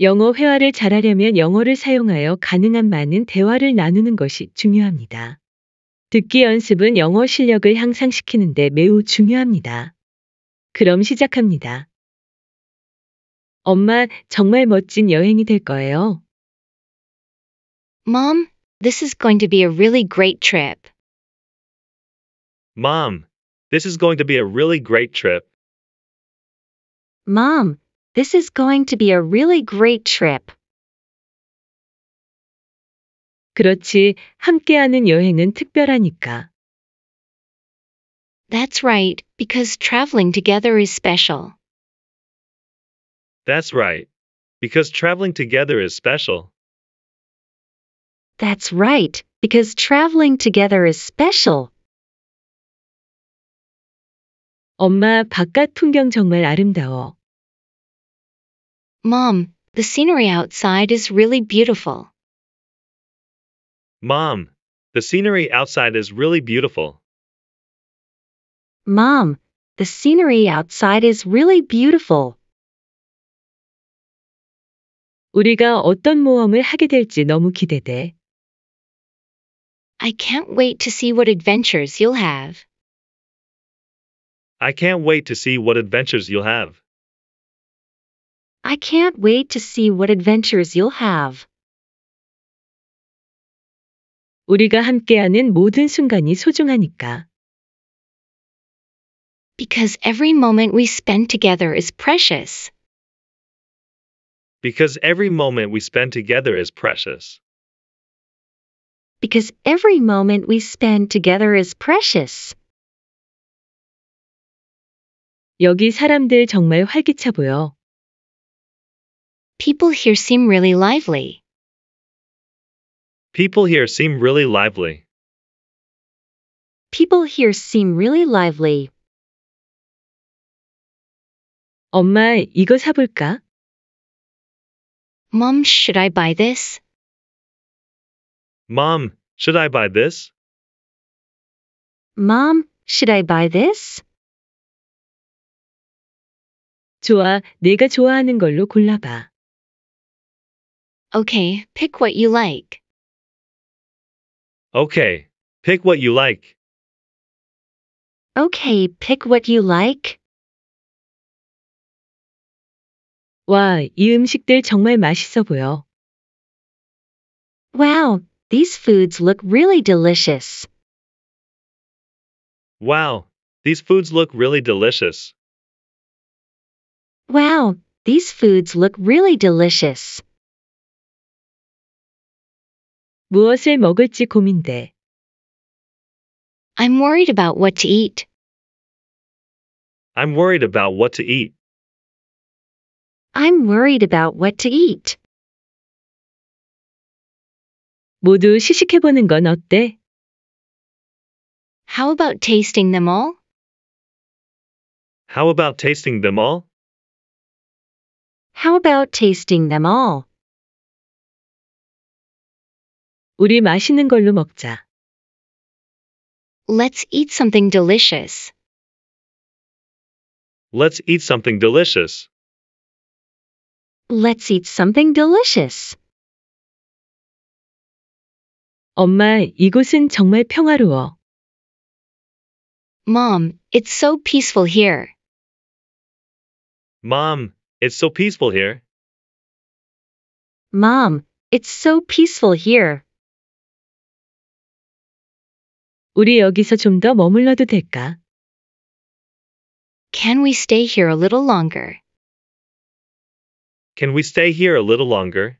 영어 회화를 잘하려면 영어를 사용하여 가능한 많은 대화를 나누는 것이 중요합니다. 듣기 연습은 영어 실력을 향상시키는데 매우 중요합니다. 그럼 시작합니다. 엄마, 정말 멋진 여행이 될 거예요. Mom, this is going to be a really great trip. Mom, this is going to be a really great trip. Mom, This is going to be a really great trip. 그렇지, 함께하는 여행은 특별하니까. That's right, because traveling together is special. That's right, because traveling together is special. That's right, because traveling together is special. 엄마, 바깥 풍경 정말 아름다워. Mom, the scenery outside is really beautiful. Mom, the scenery outside is really beautiful. Mom, the scenery outside is really beautiful. 우리가 어떤 모험을 하게 될지 너무 기대돼. I can't wait to see what adventures you'll have. I can't wait to see what adventures you'll have. I can't wait to see what adventures you'll have. 우리가 함께하는 모든 순간이 소중하니까. Because every moment we spend together is precious. Because every moment we spend together is precious. Because every moment we spend together is precious. 여기 사람들 정말 활기차 보여. People here seem really lively. People here seem really lively. People here seem really lively. 엄마, 이거 사볼까? Mom, should I buy this? Mom, should I buy this? Mom, should I buy this? 좋아, 내가 좋아하는 걸로 골라봐. Okay, pick what you like. Okay, pick what you like. Okay, pick what you like. 와, 이 음식들 정말 맛있어 보여. Wow, these foods look really delicious. Wow, these foods look really delicious. Wow, these foods look really delicious. 무엇을 먹을지 고민돼. I'm worried about what to eat. I'm worried about what to eat. I'm worried about what to eat. 모두 건 어때? How about tasting them all? How about tasting them all? How about tasting them all? 우리 맛있는 걸로 먹자. Let's eat something delicious. Let's eat something delicious. Let's eat something delicious. 엄마, 이곳은 정말 평화로워. Mom, it's so peaceful here. Mom, it's so peaceful here. Mom, it's so peaceful here. 우리 여기서 머물러도 될까? Can we stay here a little longer? Can we stay here a little longer?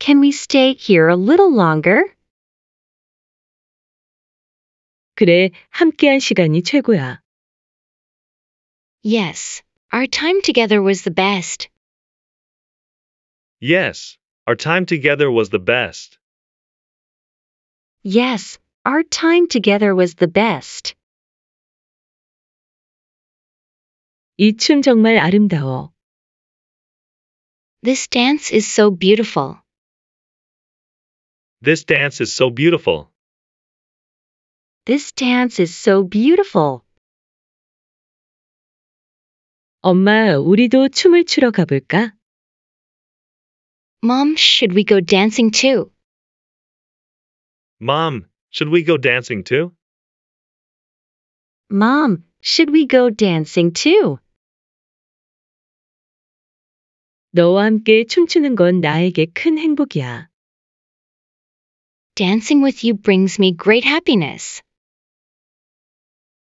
Can we stay here a little longer? 그래, 함께한 시간이 최고야. Yes, our time together was the best. Yes, our time together was the best. Yes, our time together was the best. 정말 아름다워. This dance is so beautiful. This dance is so beautiful. This dance is so beautiful. 엄마, 우리도 춤을 추러 가볼까? Mom, should we go dancing too? Mom, should we go dancing too? Mom, should we go dancing too? 너와 함께 춤추는 건 나에게 큰 행복이야. Dancing with you brings me great happiness.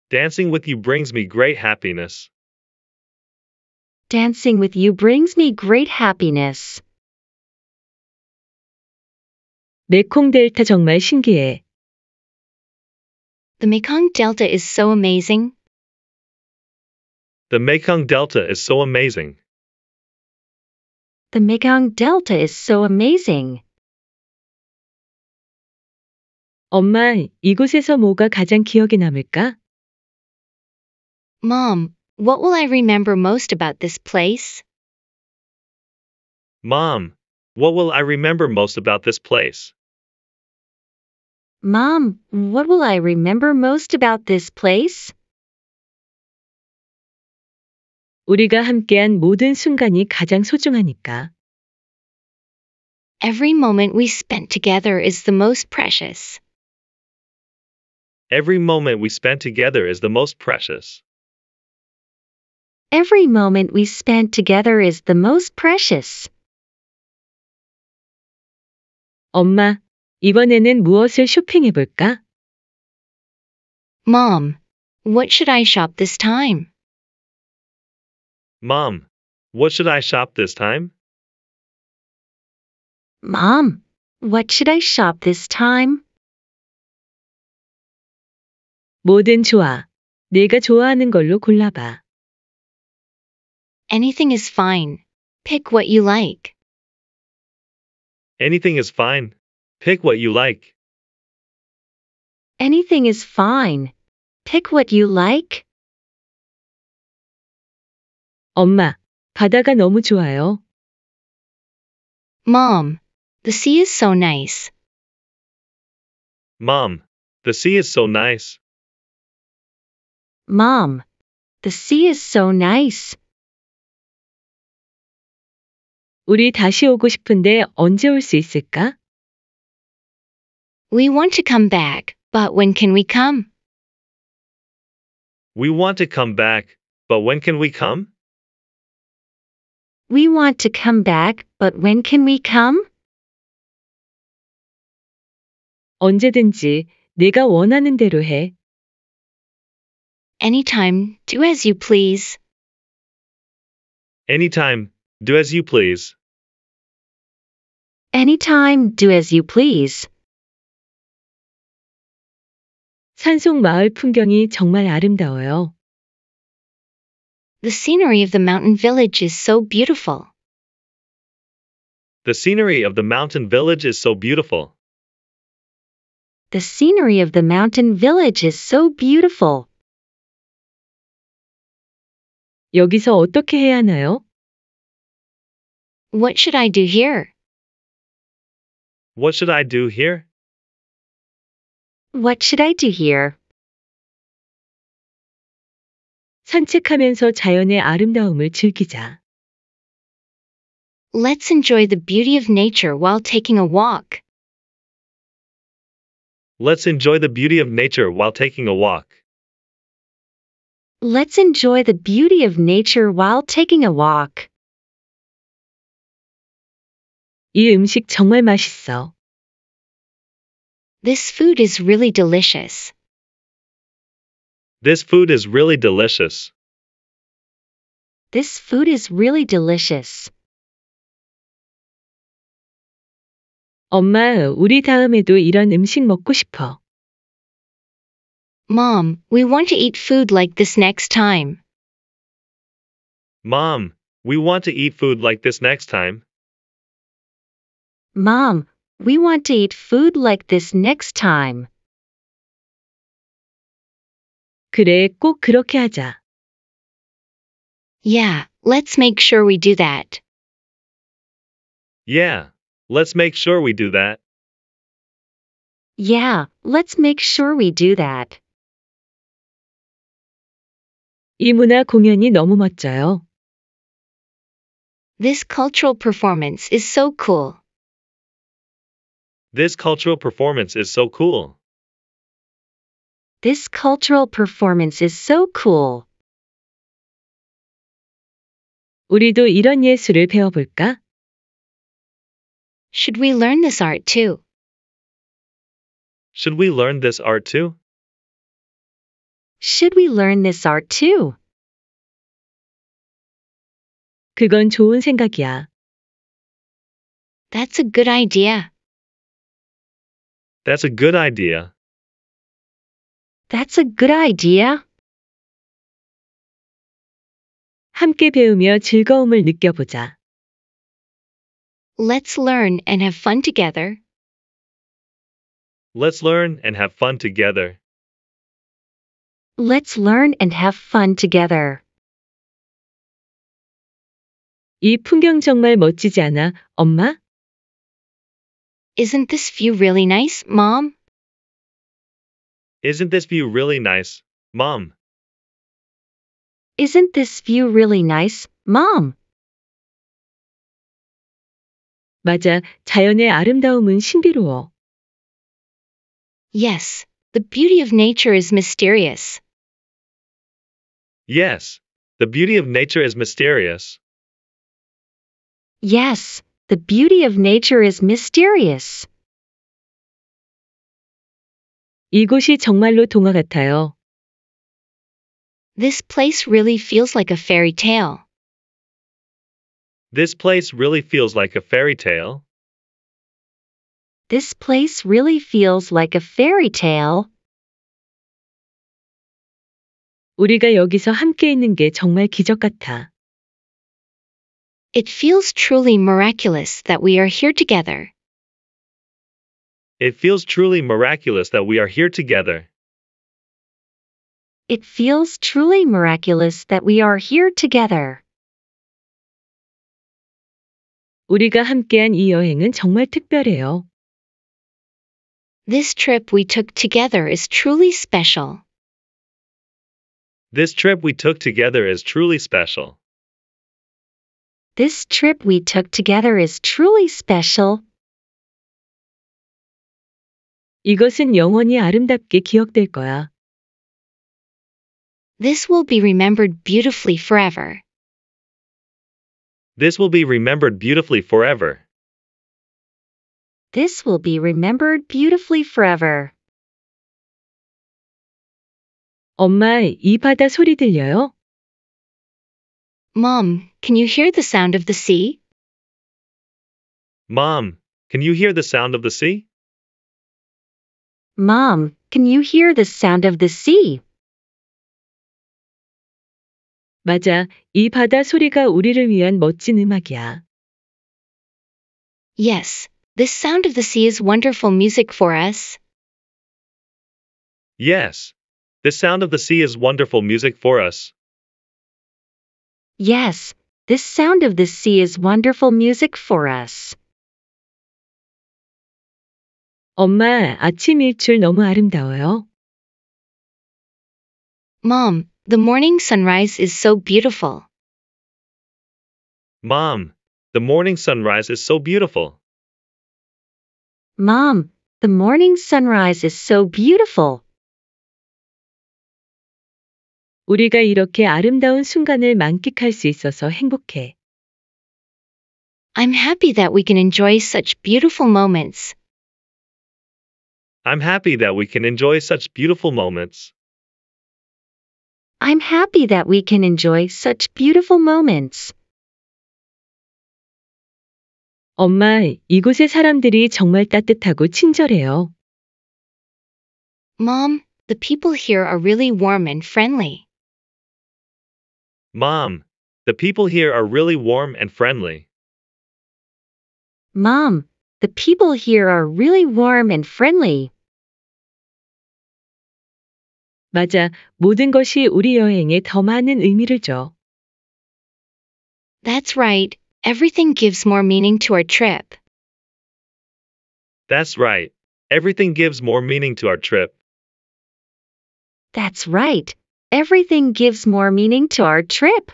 Dancing with you brings me great happiness. Dancing with you brings me great happiness. 메콩 델타 정말 신기해. The Mekong Delta is so amazing. The Mekong Delta is so amazing. The Mekong Delta is so amazing. 엄마, 이곳에서 뭐가 가장 기억에 남을까? Mom, what will I remember most about this place? Mom, what will I remember most about this place? Mom, what will I remember most about this place? 우리가 함께한 모든 순간이 가장 소중하니까. Every moment we spent together is the most precious. Every moment we spent together is the most precious. Every moment we spent together is the most precious. 엄마, 이번에는 무엇을 쇼핑해 볼까? Mom, what should I shop this time? Mom, what should I shop this time? Mom, what should I shop this time? 뭐든 좋아. 내가 좋아하는 걸로 골라봐. Anything is fine. Pick what you like. Anything is fine. Pick what you like. Anything is fine. Pick what you like. 엄마, 바다가 너무 좋아요. Mom, the sea is so nice. Mom, the sea is so nice. Mom, the sea is so nice. 우리 다시 오고 싶은데 언제 올 있을까? We want to come back, but when can we come? We want to come back, but when can we come? We want to come back, but when can we come? 언제든지 네가 원하는 대로 해. Anytime, do as you please. Anytime, do as you please. Anytime, do as you please. 산속 마을 풍경이 정말 아름다워요. The scenery of the mountain village is so beautiful. The scenery of the mountain village is so beautiful. The scenery of the mountain village is so beautiful. 여기서 어떻게 해야 하나요? What should I do here? What should I do here? What should I do here? 산책하면서 자연의 아름다움을 즐기자. Let's enjoy the beauty of nature while taking a walk. Let's enjoy the beauty of nature while taking a walk. Let's enjoy the beauty of nature while taking a walk. 이 음식 정말 맛있어. This food is really delicious. This food is really delicious. This food is really delicious. 엄마, 우리 다음에도 이런 음식 먹고 싶어. Mom, we want to eat food like this next time. Mom, we want to eat food like this next time. Mom, we want to eat food like this next time. 그래, 꼭 그렇게 하자. Yeah, let's make sure we do that. Yeah, let's make sure we do that. Yeah, let's make sure we do that. 이 문화 공연이 너무 멋져요. This cultural performance is so cool. This cultural performance is so cool. This cultural performance is so cool. 우리도 이런 예술을 배워볼까? Should we learn this art too? Should we learn this art too? Should we learn this art too? 그건 좋은 생각이야. That's a good idea. That's a good idea. That's a good idea. 함께 배우며 즐거움을 느껴보자. Let's learn and have fun together. Let's learn and have fun together. Let's learn and have fun together. 이 풍경 정말 멋지지 않아, 엄마? Isn't this view really nice, Mom? Isn't this view really nice, Mom? Isn't this view really nice, Mom? 맞아, 자연의 아름다움은 신비로워. Yes, the beauty of nature is mysterious. Yes, the beauty of nature is mysterious. Yes, the beauty of nature is mysterious. 이곳이 정말로 동화 같아요. This place really feels like a fairy tale. This place really feels like a fairy tale. This place really feels like a fairy tale. 우리가 여기서 함께 있는 게 정말 기적 같아. It feels truly miraculous that we are here together. It feels truly miraculous that we are here together. It feels truly miraculous that we are here together. 우리가 함께한 이 여행은 정말 특별해요. This trip we took together is truly special. This trip we took together is truly special. This trip we took together is truly special. 이것은 영원히 아름답게 기억될 거야. This will be remembered beautifully forever. This will be remembered beautifully forever. This will be remembered beautifully forever. 엄마, 이 바다 소리 들려요? Mom, can you hear the sound of the sea? Mom, can you hear the sound of the sea? Mom, can you hear the sound of the sea? 맞아, 이 바다 소리가 우리를 위한 멋진 음악이야. Yes, this sound of the sea is wonderful music for us. Yes, this sound of the sea is wonderful music for us. Yes, this sound of the sea is wonderful music for us. 엄마, 아침 일출 너무 아름다워요. Mom, the morning sunrise is so beautiful. Mom, the morning sunrise is so beautiful. Mom, the morning sunrise is so beautiful. 우리가 이렇게 아름다운 순간을 만끽할 수 있어서 행복해. I'm happy that we can enjoy such beautiful moments. I'm happy that we can enjoy such beautiful moments. I'm happy that we can enjoy such beautiful moments. 엄마, 이곳의 사람들이 정말 따뜻하고 친절해요. Mom, the people here are really warm and friendly. Mom, the people here are really warm and friendly. Mom, the people here are really warm and friendly. 맞아, 모든 것이 우리 여행에 더 많은 의미를 줘. That's right. Everything gives more meaning to our trip. That's right. Everything gives more meaning to our trip. That's right everything gives more meaning to our trip.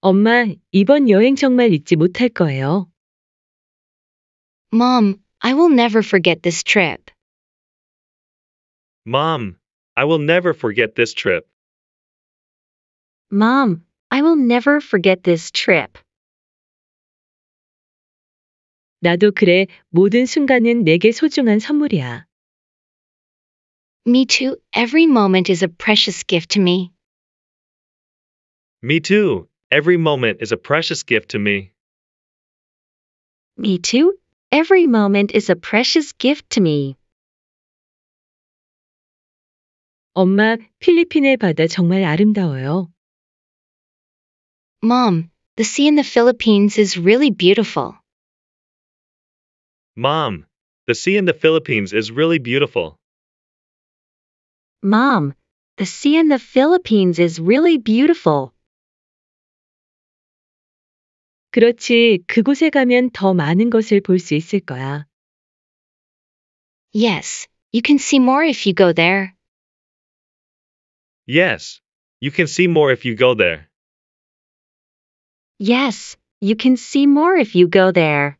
엄마, 이번 여행 정말 잊지 못할 거예요. Mom, I will never forget this trip. Mom, I will never forget this trip. Mom, I will never forget this trip. 나도 그래, 모든 순간은 내게 소중한 선물이야. Me too. Every moment is a precious gift to me. Me too. Every moment is a precious gift to me. Me too. Every moment is a precious gift to me. 엄마, 필리핀의 바다 정말 아름다워요. Mom, the sea in the Philippines is really beautiful. Mom, the sea in the Philippines is really beautiful. Mom, the sea in the Philippines is really beautiful. 그렇지, 그곳에 가면 더 많은 것을 있을 거야. Yes, you can see more if you go there. Yes, you can see more if you go there. Yes, you can see more if you go there.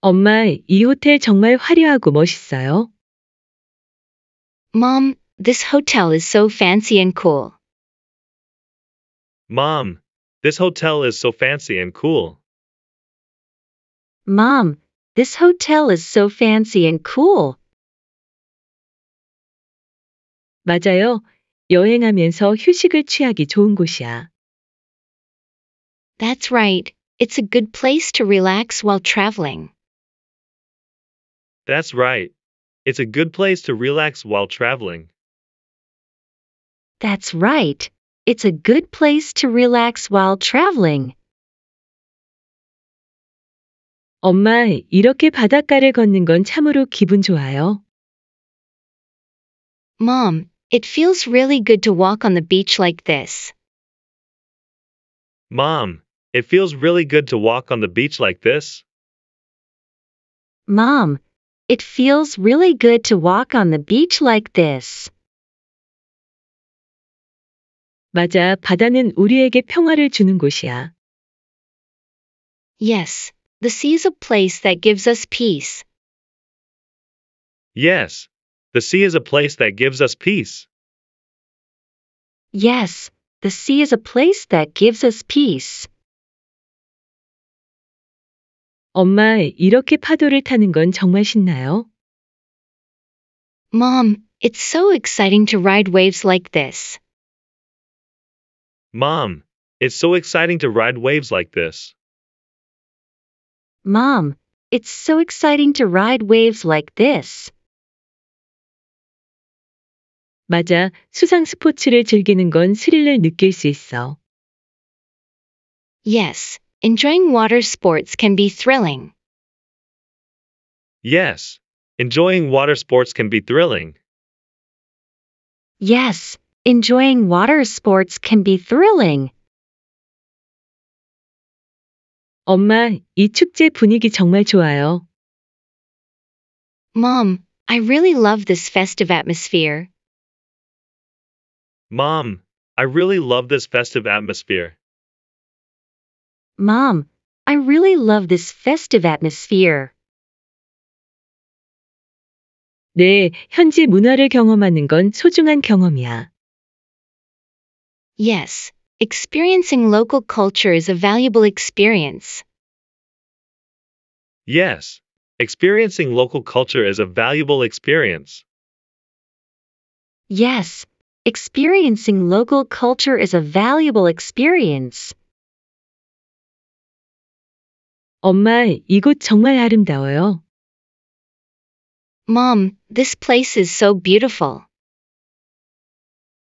엄마, 이 호텔 정말 화려하고 멋있어요. Mom, this hotel is so fancy and cool. Mom, this hotel is so fancy and cool. Mom, this hotel is so fancy and cool. 맞아요. 여행하면서 휴식을 취하기 좋은 곳이야. That's right. It's a good place to relax while traveling. That's right. It's a good place to relax while traveling. That's right. It's a good place to relax while traveling. 엄마, 이렇게 바닷가를 걷는 건 참으로 기분 좋아요. Mom, it feels really good to walk on the beach like this. Mom, it feels really good to walk on the beach like this. Mom, it feels really good to walk on the beach like this. 맞아, 바다는 우리에게 평화를 주는 곳이야. Yes, the sea is a place that gives us peace. Yes, the sea is a place that gives us peace. Yes, the sea is a place that gives us peace. 엄마, 이렇게 파도를 타는 건 정말 신나요? Mom, it's so exciting to ride waves like this. Mom, it's so exciting to ride waves like this. Mom, it's so exciting to ride waves like this. 맞아, 수상 스포츠를 즐기는 건 스릴을 느낄 수 있어. Yes, enjoying water sports can be thrilling. Yes, enjoying water sports can be thrilling. Yes, enjoying water sports can be thrilling. 엄마, 이 축제 분위기 정말 좋아요. Mom, I really love this festive atmosphere. Mom, I really love this festive atmosphere. Mom, I really love this festive atmosphere. 네, 현지 문화를 경험하는 건 소중한 경험이야. Yes, experiencing local culture is a valuable experience. Yes, experiencing local culture is a valuable experience. Yes, experiencing local culture is a valuable experience. 엄마, 이곳 정말 아름다워요. Mom, this place is so beautiful.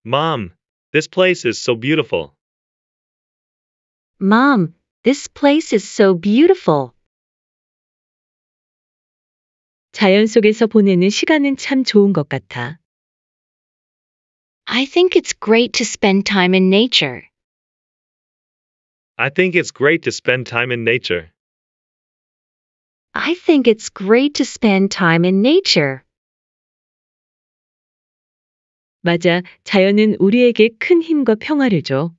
Mom, this place is so beautiful. Mom, this place is so beautiful. 자연 속에서 보내는 시간은 참 좋은 것 같아. I think it's great to spend time in nature. I think it's great to spend time in nature. I think it's great to spend time in nature. 맞아, 자연은 우리에게 큰 힘과 평화를 줘.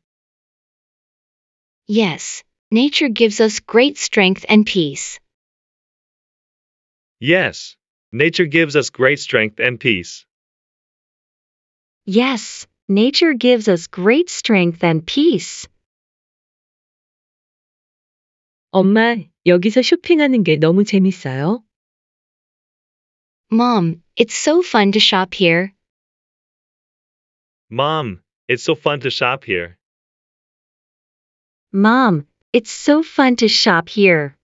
Yes, nature gives us great strength and peace. Yes, nature gives us great strength and peace. Yes, nature gives us great strength and peace. 엄마, 여기서 쇼핑하는 게 너무 재밌어요. Mom, it's so fun to shop here. Mom, it's so fun to shop here. Mom, it's so fun to shop here.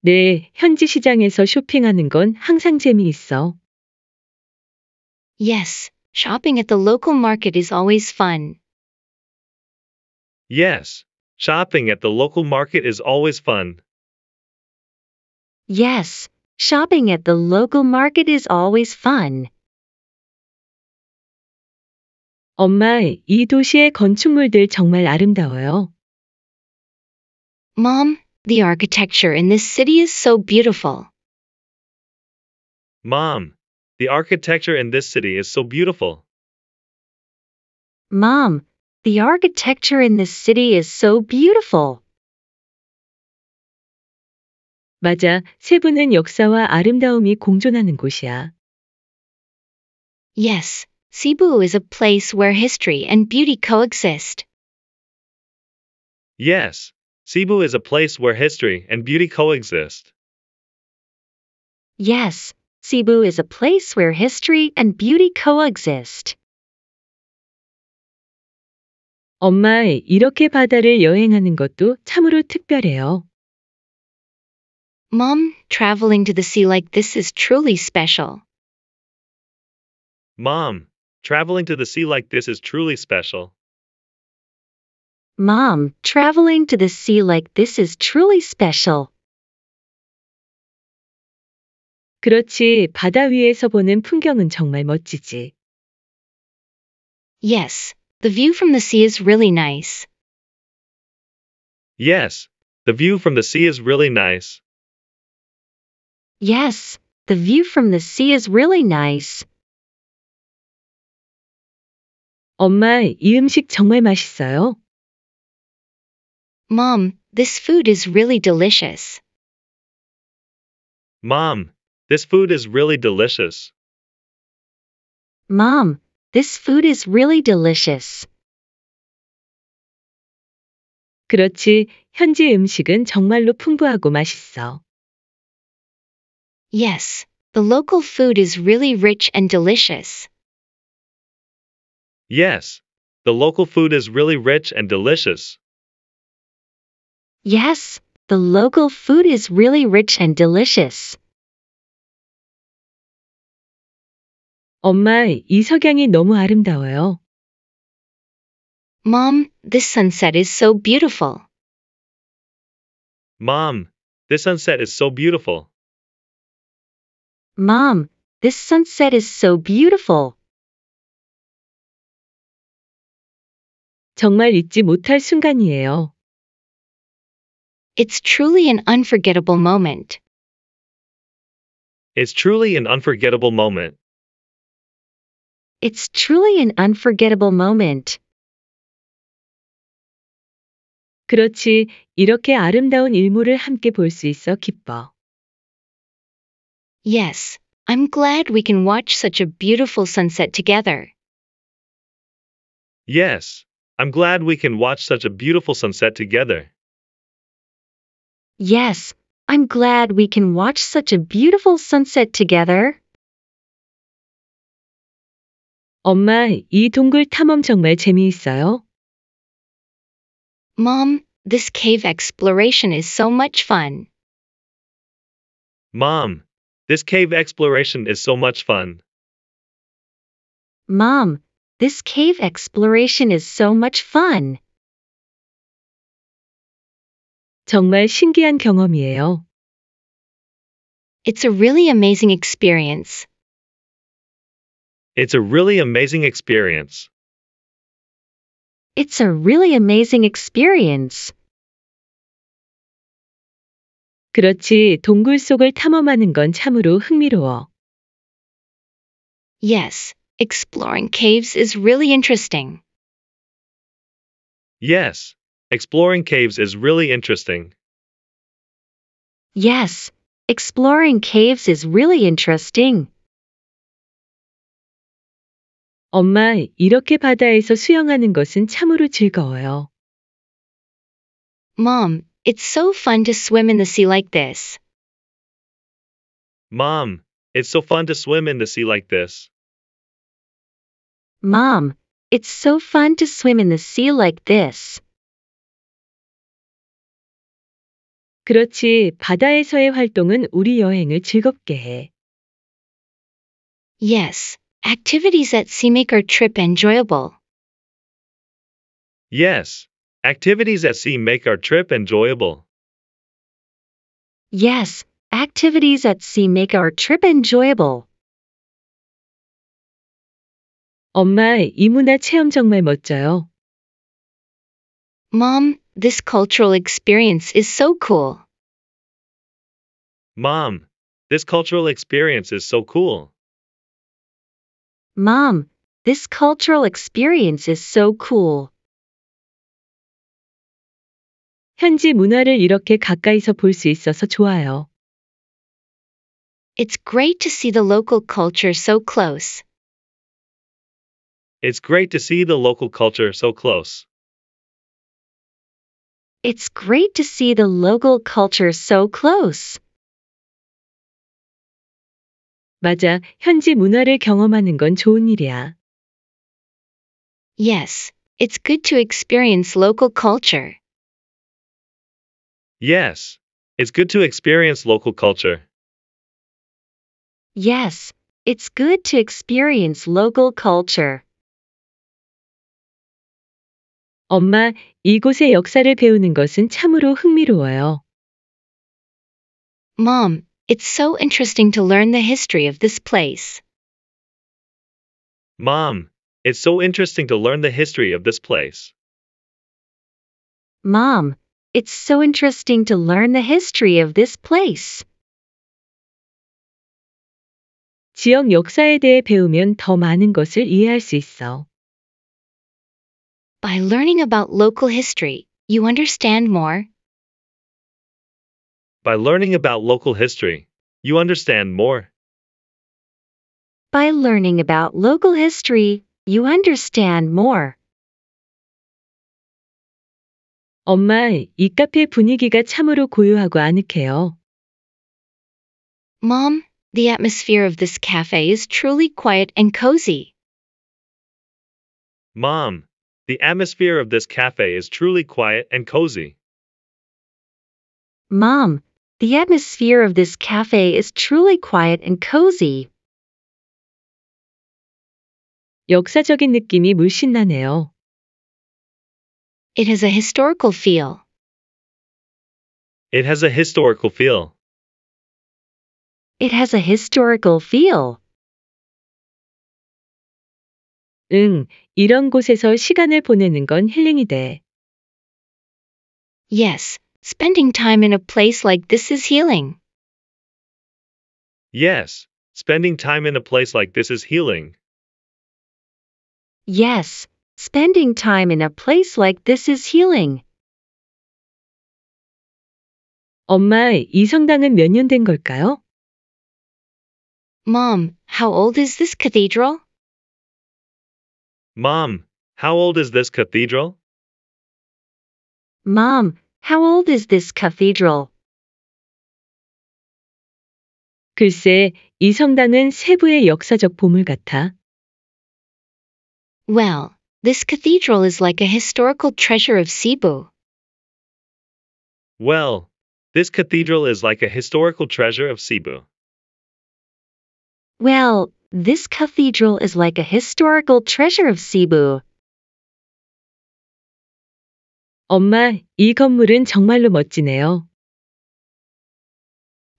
네, 현지 시장에서 쇼핑하는 건 항상 재미있어. Yes, shopping at the local market is always fun. Yes, Shopping at the local market is always fun. Yes, shopping at the local market is always fun. 엄마, 이 도시의 건축물들 정말 아름다워요. Mom, the architecture in this city is so beautiful. Mom, the architecture in this city is so beautiful. Mom, the architecture in this city is so beautiful. 맞아, 세부는 역사와 아름다움이 공존하는 곳이야. Yes, Cebu is a place where history and beauty coexist. Yes, Cebu is a place where history and beauty coexist. Yes, Cebu is a place where history and beauty coexist. 엄마, 이렇게 바다를 여행하는 것도 참으로 특별해요. Mom, traveling to the sea like this is truly special. Mom, traveling to the sea like this is truly special. Mom, traveling to the sea like this is truly special. 그렇지, 바다 위에서 보는 풍경은 정말 멋지지. Yes, the view from the sea is really nice. Yes, the view from the sea is really nice. Yes, the view from the sea is really nice. 엄마, 이 음식 정말 맛있어요. Mom, this food is really delicious. Mom, this food is really delicious. Mom, this food is really delicious. 그렇지, 현지 음식은 정말로 풍부하고 맛있어. Yes, the local food is really rich and delicious. Yes, the local food is really rich and delicious. Yes, the local food is really rich and delicious. 엄마, 이 석양이 너무 아름다워요. Mom, this sunset is so beautiful. Mom, this sunset is so beautiful. Mom, this sunset is so beautiful. 정말 잊지 못할 순간이에요. It's truly an unforgettable moment. It's truly an unforgettable moment. It's truly an unforgettable moment. 그렇지, 이렇게 아름다운 일몰을 함께 볼 수 있어 기뻐. Yes, I'm glad we can watch such a beautiful sunset together. Yes, I'm glad we can watch such a beautiful sunset together. Yes, I'm glad we can watch such a beautiful sunset together. 엄마, 이 동굴 탐험 정말 재미있어요. Mom, this cave exploration is so much fun. Mom, this cave exploration is so much fun. Mom, this cave exploration is so much fun. 정말 신기한 경험이에요. It's a really amazing experience. It's a really amazing experience. It's a really amazing experience. 그렇지, 동굴 속을 탐험하는 건 참으로 흥미로워. Yes, exploring caves is really interesting. Yes, exploring caves is really interesting. Yes, exploring caves is really interesting. 엄마, 이렇게 바다에서 수영하는 것은 참으로 즐거워요. Mom, it's so fun to swim in the sea like this. Mom, it's so fun to swim in the sea like this. Mom, it's so fun to swim in the sea like this. 그렇지, 바다에서의 활동은 우리 여행을 즐겁게 해. Yes, Activities at sea make our trip enjoyable. Yes, activities at sea make our trip enjoyable. Yes, activities at sea make our trip enjoyable. 엄마, 이 문화 체험 정말 멋져요. Mom, this cultural experience is so cool. Mom, this cultural experience is so cool. Mom, this cultural experience is so cool. 현지 문화를 이렇게 가까이서 있어서 좋아요. It's great to see the local culture so close. It's great to see the local culture so close. It's great to see the local culture so close. 맞아, 현지 문화를 경험하는 건 좋은 일이야. Yes, it's good to experience local culture. Yes, it's good to experience local culture. Yes, it's good to experience local culture. 엄마, 이곳의 역사를 배우는 것은 참으로 흥미로워요. Mom, it's so interesting to learn the history of this place. Mom, it's so interesting to learn the history of this place. Mom, it's so interesting to learn the history of this place. 지역 역사에 대해 배우면 더 많은 것을 이해할 수 있어. By learning about local history, you understand more, by learning about local history, you understand more. By learning about local history, you understand more. 엄마, 이 카페 분위기가 참으로 고요하고 아늑해요. Mom, the atmosphere of this cafe is truly quiet and cozy. Mom, the atmosphere of this cafe is truly quiet and cozy. Mom, the atmosphere of this cafe is truly quiet and cozy. 역사적인 느낌이 물씬 나네요. It has a historical feel. It has a historical feel. It has a historical feel. 응, 이런 곳에서 시간을 보내는 건 힐링이 돼. Yes, Spending time in a place like this is healing. Yes, spending time in a place like this is healing. Yes, spending time in a place like this is healing. 엄마, 이 성당은 걸까요? Mom, how old is this cathedral? Mom, how old is this cathedral? Mom, how old is this cathedral? 글쎄, 이 성당은 세부의 역사적 보물 같아. Well, this cathedral is like a historical treasure of Cebu. Well, this cathedral is like a historical treasure of Cebu. Well, this cathedral is like a historical treasure of Cebu. 엄마, 이 건물은 정말로 멋지네요.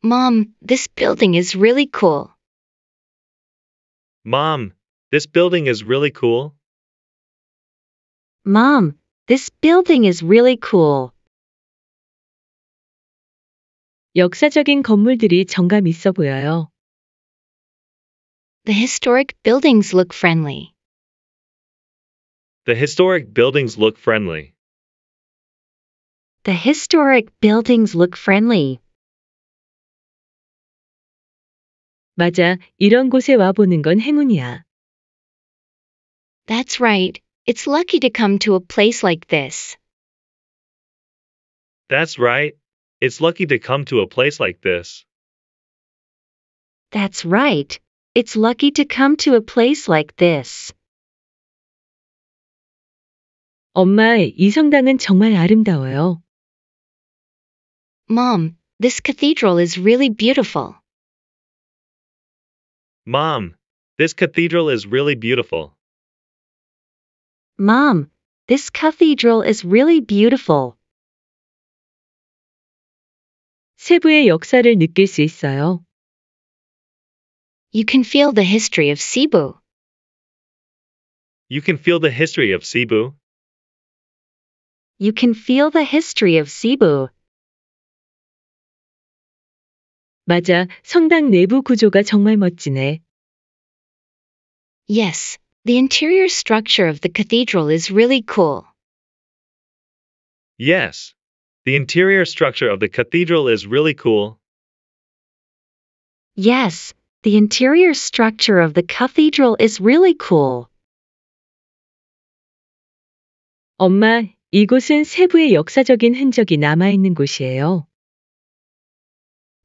Mom, this building is really cool. Mom, this building is really cool. Mom, this building is really cool. 역사적인 건물들이 정감 있어 보여요. The historic buildings look friendly. The historic buildings look friendly. The historic buildings look friendly. 맞아, 이런 곳에 와보는 건 행운이야. That's right. It's lucky to come to a place like this. That's right. It's lucky to come to a place like this. That's right. It's lucky to come to a place like this. 엄마, 이 성당은 정말 아름다워요. Mom, this cathedral is really beautiful. Mom, this cathedral is really beautiful. Mom, this cathedral is really beautiful. 세부의 역사를 느낄 수 있어요. You can feel the history of Cebu. You can feel the history of Cebu. You can feel the history of Cebu. 맞아, 성당 내부 구조가 정말 멋지네. Yes, the interior structure of the cathedral is really cool. Yes, the interior structure of the cathedral is really cool. Yes, the interior structure of the cathedral is really cool. 엄마, 이곳은 세부의 역사적인 흔적이 남아있는 곳이에요.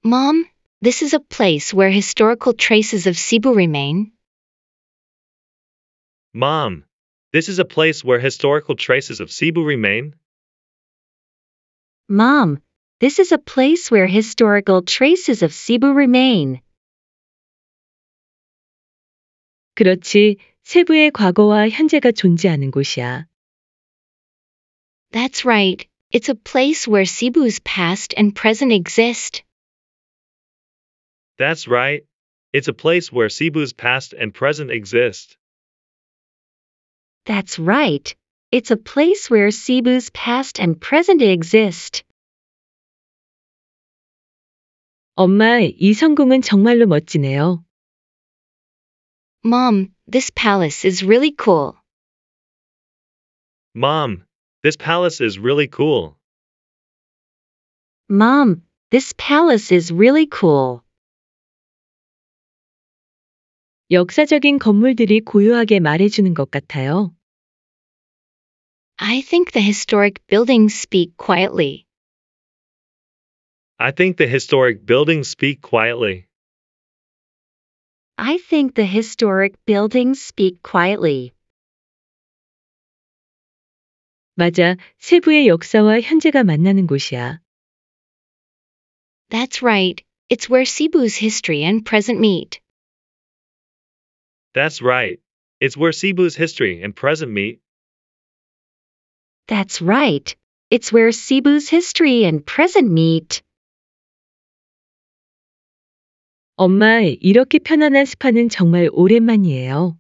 Mom, this is a place where historical traces of Cebu remain. Mom, this is a place where historical traces of Cebu remain. Mom, this is a place where historical traces of Cebu remain. 그렇지, 세부의 과거와 현재가 존재하는 곳이야. That's right. It's a place where Cebu's past and present exist. That's right. It's a place where Cebu's past and present exist. That's right. It's a place where Cebu's past and present exist. 엄마, 이 성공은 정말로 멋지네요. Mom, this palace is really cool. Mom, this palace is really cool. Mom, this palace is really cool. 역사적인 건물들이 고요하게 말해주는 것 같아요. I think the historic buildings speak quietly. I think the historic buildings speak quietly. I think the historic buildings speak quietly. 맞아. 세부의 역사와 현재가 만나는 곳이야. That's right. It's where Cebu's history and present meet. That's right. It's where Cebu's history and present meet. That's right. It's where Cebu's history and present meet. 엄마, 이렇게 편안한 스파는 정말 오랜만이에요.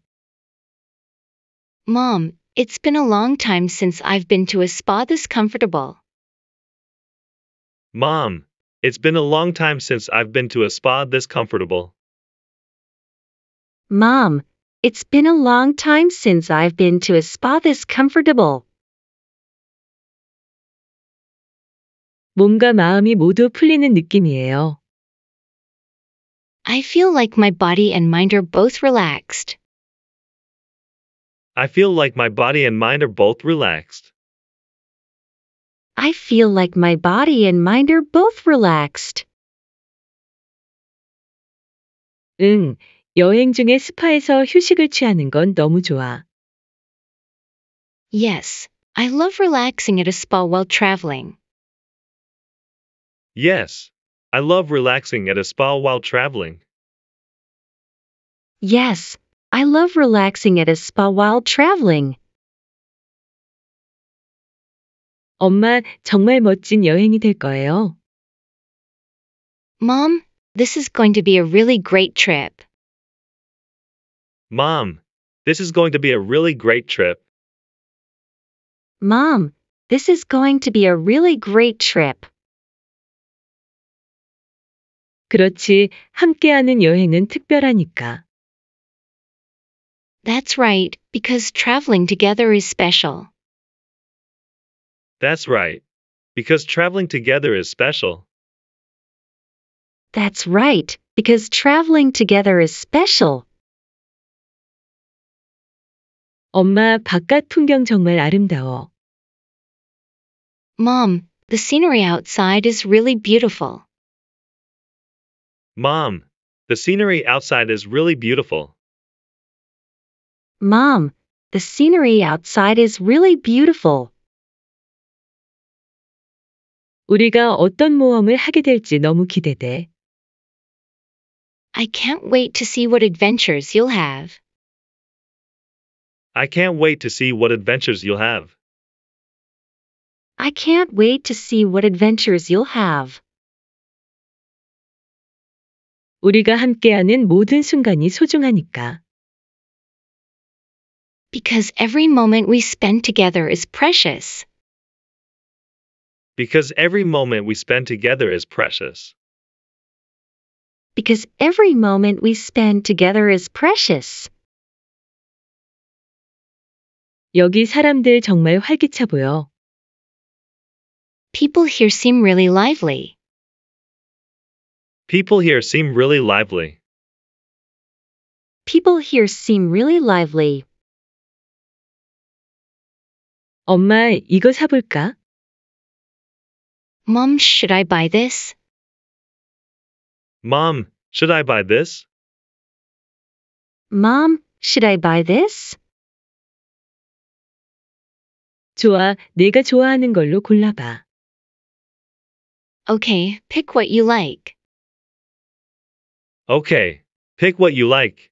Mom, it's been a long time since I've been to a spa this comfortable. Mom, it's been a long time since I've been to a spa this comfortable. Mom, it's been a long time since I've been to a spa this comfortable. 몸과 마음이 모두 풀리는 느낌이에요. I feel like my body and mind are both relaxed. I feel like my body and mind are both relaxed. I feel like my body and mind are both relaxed. 응, 여행 중에 스파에서 휴식을 취하는 건 너무 좋아. Yes, I love relaxing at a spa while traveling. Yes, I love relaxing at a spa while traveling. Yes, I love relaxing at a spa while traveling. 엄마, 정말 멋진 여행이 될 거예요. Mom, this is going to be a really great trip. Mom, this is going to be a really great trip. Mom, this is going to be a really great trip. 그렇지, 함께하는 여행은 특별하니까. That's right, because traveling together is special. That's right, because traveling together is special. That's right, because traveling together is special. 엄마 바깥 풍경 정말 아름다워. Mom, the scenery outside is really beautiful. Mom, the scenery outside is really beautiful. Mom, the scenery outside is really beautiful. 우리가 어떤 모험을 하게 될지 너무 기대돼. I can't wait to see what adventures you'll have. I can't wait to see what adventures you'll have. I can't wait to see what adventures you'll have. 우리가 함께하는 모든 순간이 소중하니까. Because every moment we spend together is precious. Because every moment we spend together is precious. Because every moment we spend together is precious. 여기 사람들 정말 활기차 보여. People here seem really lively. People here seem really lively. People here seem really lively. 엄마, 이거 사볼까? Mom, should I buy this? Mom, should I buy this? Mom, should I buy this? 좋아, 내가 좋아하는 걸로 골라봐. Okay, pick what you like. Okay, pick what you like.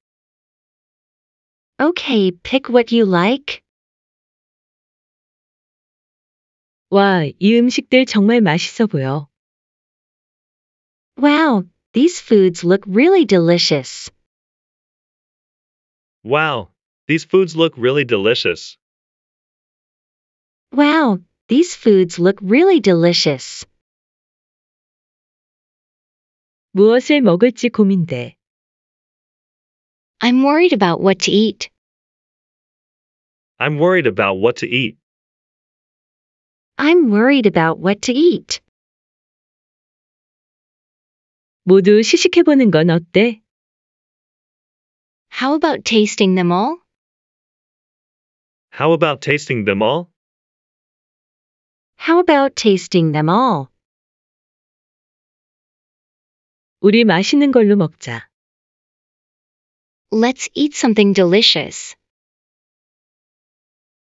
Okay, pick what you like. 와, 이 음식들 정말 맛있어 보여. Wow, these foods look really delicious. Wow, these foods look really delicious. Wow, these foods look really delicious. 무엇을 먹을지 고민돼. I'm worried about what to eat. I'm worried about what to eat. I'm worried about what to eat. 모두 보는 건 어때? How about tasting them all? How about tasting them all? How about tasting them all? 우리 맛있는 걸로 먹자. Let's eat something delicious.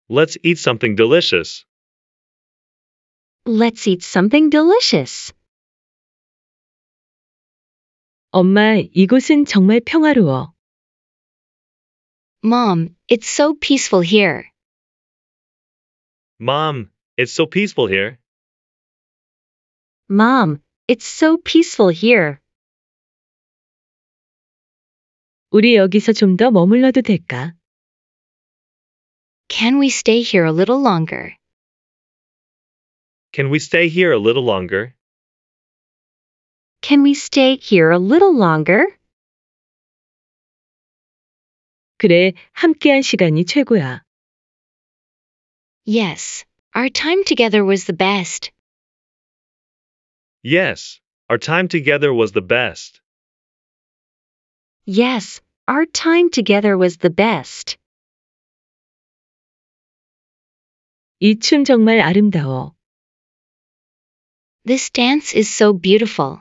Let's eat something delicious. Let's eat something delicious. 엄마, 이곳은 정말 평화로워. Mom, it's so peaceful here. Mom, it's so peaceful here. Mom, it's so peaceful here. 우리 여기서 머물러도 될까? Can we stay here a little longer? Can we stay here a little longer? Can we stay here a little longer? 그래, 함께한 시간이 최고야. Yes, our time together was the best. Yes, our time together was the best. Yes, our time together was the best. 정말 아름다워. This dance is so beautiful.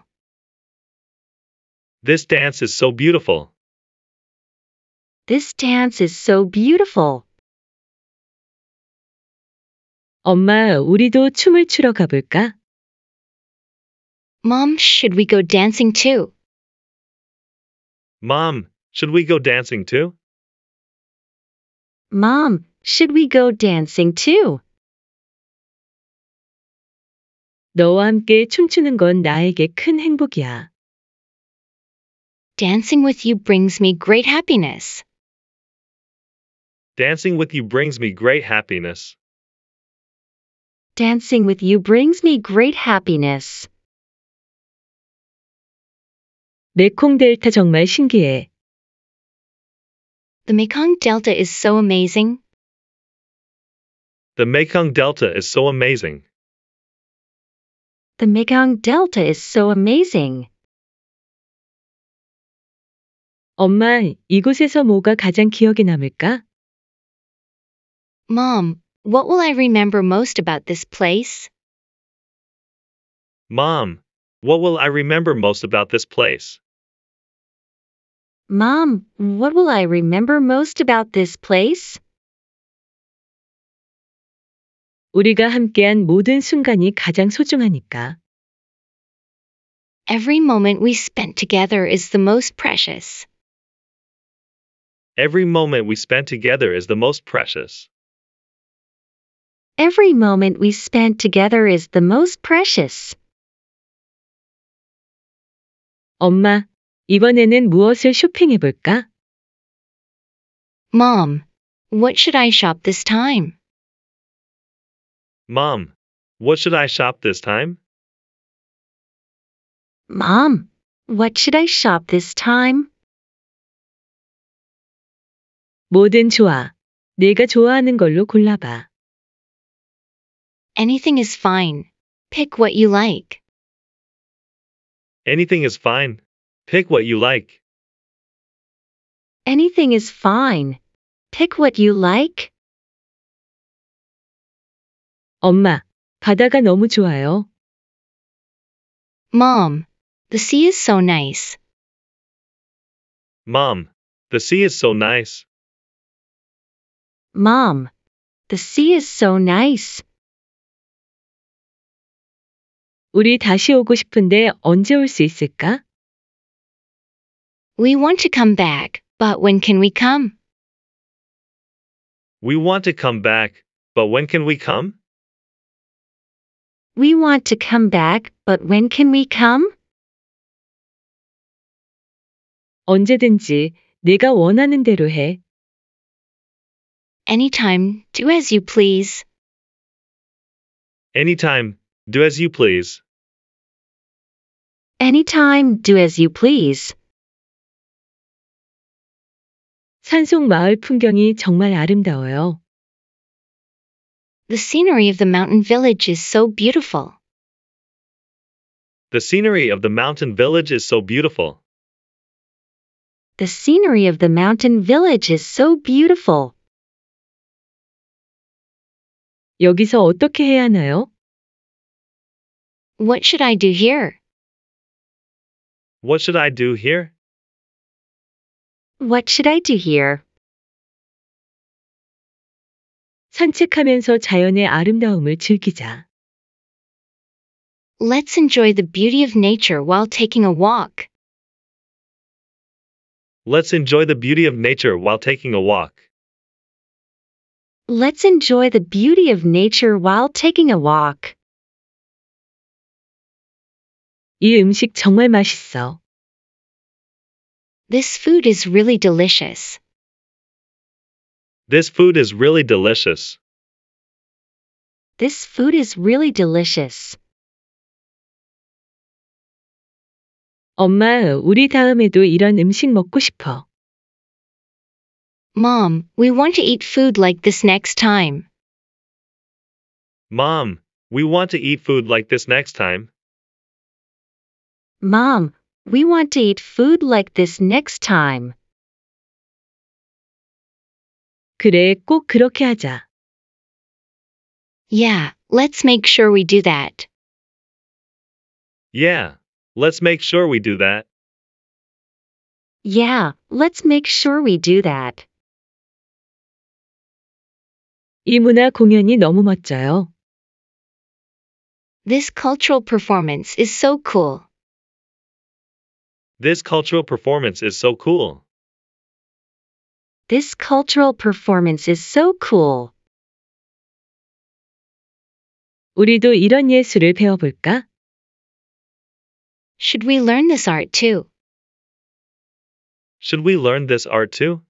This dance is so beautiful. This dance is so beautiful. 엄마, 우리도 춤을 추러 가볼까? Mom, should we go dancing too? Mom, should we go dancing too? Mom, should we go dancing too? 너와 함께 춤추는 건 나에게 큰 행복이야. Dancing with you brings me great happiness. Dancing with you brings me great happiness. Dancing with you brings me great happiness. 메콩 델타 정말 신기해. The Mekong Delta is so amazing. The Mekong Delta is so amazing. The Mekong Delta is so amazing. 엄마, 이곳에서 뭐가 가장 기억에 남을까? Mom, what will I remember most about this place? Mom, what will I remember most about this place? Mom, what will I remember most about this place? 우리가 함께한 모든 순간이 가장 소중하니까. Every moment we spent together is the most precious. Every moment we spent together is the most precious. Every moment we spend together is the most precious. 엄마, 이번에는 무엇을 쇼핑해 볼까? Mom, what should I shop this time? Mom, what should I shop this time? Mom, what should I shop this time? 뭐든 좋아. 네가 좋아하는 걸로 골라봐. Anything is fine. Pick what you like. Anything is fine. Pick what you like. Anything is fine. Pick what you like. 엄마, 바다가 너무 좋아요. Mom, the sea is so nice. Mom, the sea is so nice. Mom, the sea is so nice. 우리 다시 오고 싶은데 언제 있을까? We want to come back, but when can we come? We want to come back, but when can we come? We want to come back, but when can we come? 언제든지 내가 원하는 대로 해. Anytime, do as you please. Anytime, do as you please. Anytime, do as you please. 산속 마을 풍경이 정말 아름다워요. The scenery of the mountain village is so beautiful. The scenery of the mountain village is so beautiful. The scenery of the mountain village is so beautiful. 여기서 어떻게 해야 하나요? What should I do here? What should I do here? What should I do here? 산책하면서 자연의 아름다움을 즐기자. Let's enjoy the beauty of nature while taking a walk. Let's enjoy the beauty of nature while taking a walk. Let's enjoy the beauty of nature while taking a walk. 이 음식 정말 맛있어. This food is really delicious. This food is really delicious. This food is really delicious. 엄마, 우리 다음에도 이런 음식 먹고 싶어. Mom, we want to eat food like this next time. Mom, we want to eat food like this next time. Mom, we want to eat food like this next time. 그래, 꼭 그렇게 하자. Yeah, let's make sure we do that. Yeah, let's make sure we do that. Yeah, let's make sure we do that. 이 문화 공연이 너무 멋져요. This cultural performance is so cool. This cultural performance is so cool. This cultural performance is so cool. 우리도 이런 예술을 배워볼까? Should we learn this art too? Should we learn this art too?